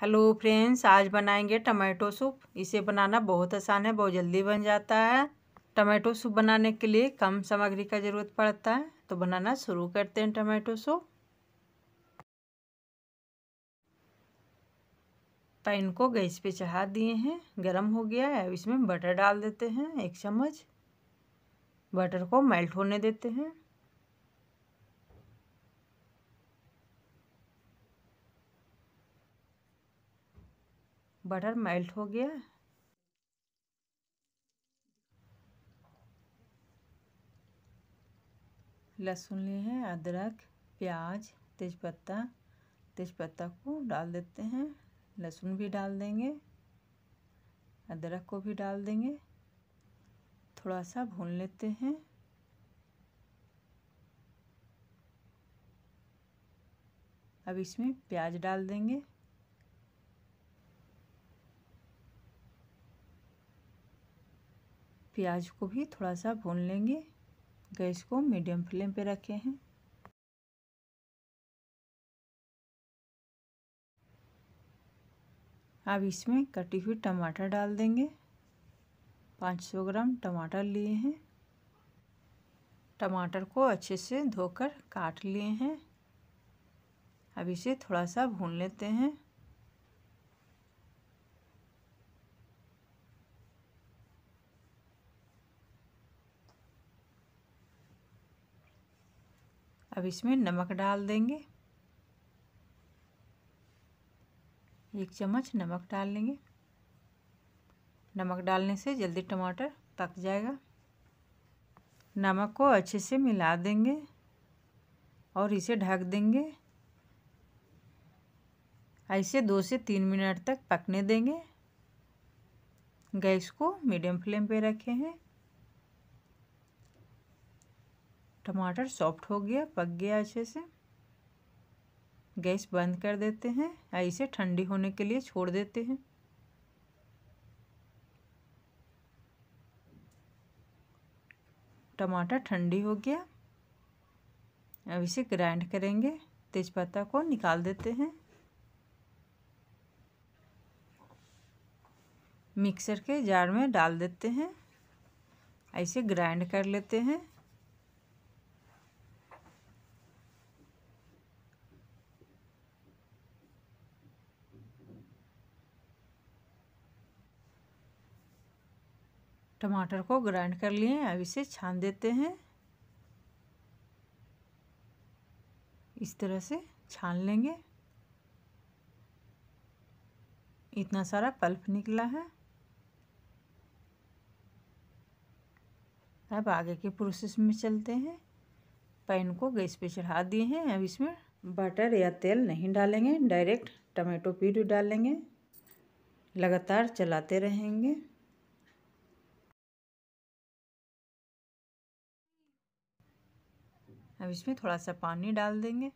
hello friends आज बनाएंगे tomato soup इसे बनाना बहुत आसान है बहुत जल्दी बन जाता है टमाटो सूप बनाने के लिए कम सामग्री का ज़रूरत पड़ता है तो बनाना शुरू करते हैं टमाटो सूप पैन तो को गैस पे चढ़ा दिए हैं गरम हो गया है इसमें बटर डाल देते हैं एक चम्मच बटर को मेल्ट होने देते हैं बटर मेल्ट हो गया लहसुन लिए हैं अदरक प्याज तेज़पत्ता तेज़पत्ता को डाल देते हैं लहसुन भी डाल देंगे अदरक को भी डाल देंगे थोड़ा सा भून लेते हैं अब इसमें प्याज डाल देंगे प्याज को भी थोड़ा सा भून लेंगे गैस को मीडियम फ्लेम पे रखे हैं अब इसमें कटी हुई टमाटर डाल देंगे 500 ग्राम टमाटर लिए हैं टमाटर को अच्छे से धोकर काट लिए हैं अब इसे थोड़ा सा भून लेते हैं अब इसमें नमक डाल देंगे एक चम्मच नमक डाल लेंगे नमक डालने से जल्दी टमाटर पक जाएगा नमक को अच्छे से मिला देंगे और इसे ढक देंगे ऐसे दो से तीन मिनट तक पकने देंगे गैस को मीडियम फ्लेम पे रखे हैं टमाटर सॉफ्ट हो गया पक गया अच्छे से गैस बंद कर देते हैं और इसे ठंडी होने के लिए छोड़ देते हैं टमाटर ठंडी हो गया अब इसे ग्राइंड करेंगे तेज़पत्ता को निकाल देते हैं मिक्सर के जार में डाल देते हैं ऐसे ग्राइंड कर लेते हैं टमाटर को ग्राइंड कर लिए अब इसे छान देते हैं इस तरह से छान लेंगे इतना सारा पल्प निकला है अब आगे के प्रोसेस में चलते हैं पैन को गैस पे चढ़ा दिए हैं अब इसमें बटर या तेल नहीं डालेंगे डायरेक्ट टमाटो प्यूरी डालेंगे लगातार चलाते रहेंगे अब इसमें थोड़ा सा पानी डाल देंगे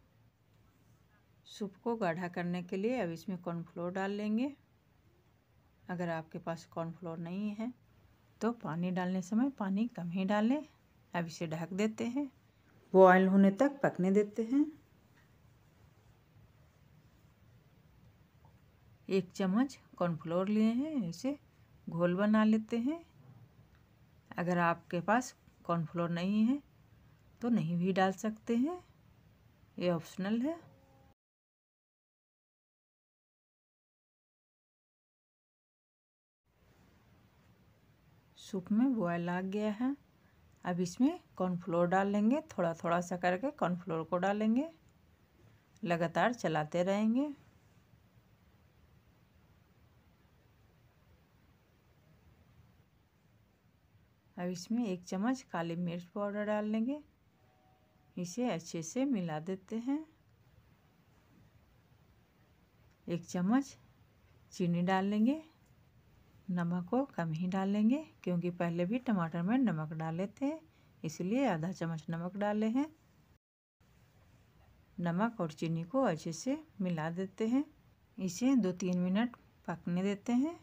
सूप को गाढ़ा करने के लिए अब इसमें कॉर्नफ्लोर डाल लेंगे अगर आपके पास कॉर्नफ्लोर नहीं है तो पानी डालने समय पानी कम ही डालें अब इसे ढक देते हैं बॉयल होने तक पकने देते हैं एक चम्मच कॉर्नफ्लोर लिए हैं इसे घोल बना लेते हैं अगर आपके पास कॉर्नफ्लोर नहीं है तो नहीं भी डाल सकते हैं ये ऑप्शनल है सूप में बॉयल आ गया है अब इसमें कॉर्नफ्लोर डाल लेंगे थोड़ा थोड़ा सा करके कॉर्नफ्लोर को डालेंगे लगातार चलाते रहेंगे अब इसमें एक चम्मच काली मिर्च पाउडर डाल लेंगे इसे अच्छे से मिला देते हैं एक चम्मच चीनी डाल लेंगे नमक को कम ही डालेंगे क्योंकि पहले भी टमाटर में नमक डाले थे इसलिए आधा चम्मच नमक डाले हैं नमक और चीनी को अच्छे से मिला देते हैं इसे दो तीन मिनट पकने देते हैं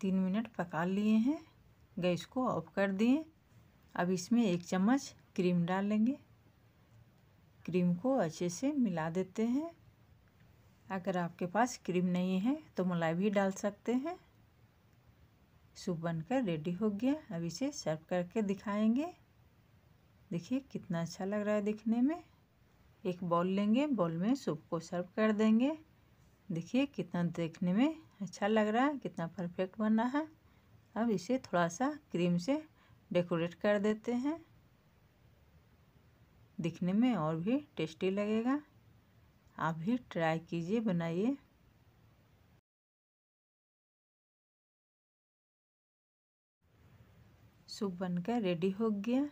तीन मिनट पका लिए हैं गैस को ऑफ कर दिए अब इसमें एक चम्मच क्रीम डालेंगे क्रीम को अच्छे से मिला देते हैं अगर आपके पास क्रीम नहीं है तो मलाई भी डाल सकते हैं सूप बनकर रेडी हो गया अब इसे सर्व करके दिखाएंगे देखिए कितना अच्छा लग रहा है दिखने में एक बॉल लेंगे बॉल में सूप को सर्व कर देंगे देखिए कितना देखने में अच्छा लग रहा है कितना परफेक्ट बन रहा है अब इसे थोड़ा सा क्रीम से डेकोरेट कर देते हैं दिखने में और भी टेस्टी लगेगा आप भी ट्राई कीजिए बनाइए सूप बनकर रेडी हो गया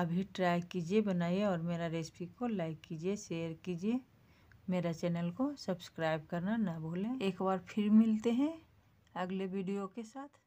अभी ट्राई कीजिए बनाइए और मेरा रेसिपी को लाइक कीजिए शेयर कीजिए मेरा चैनल को सब्सक्राइब करना ना भूलें एक बार फिर मिलते हैं अगले वीडियो के साथ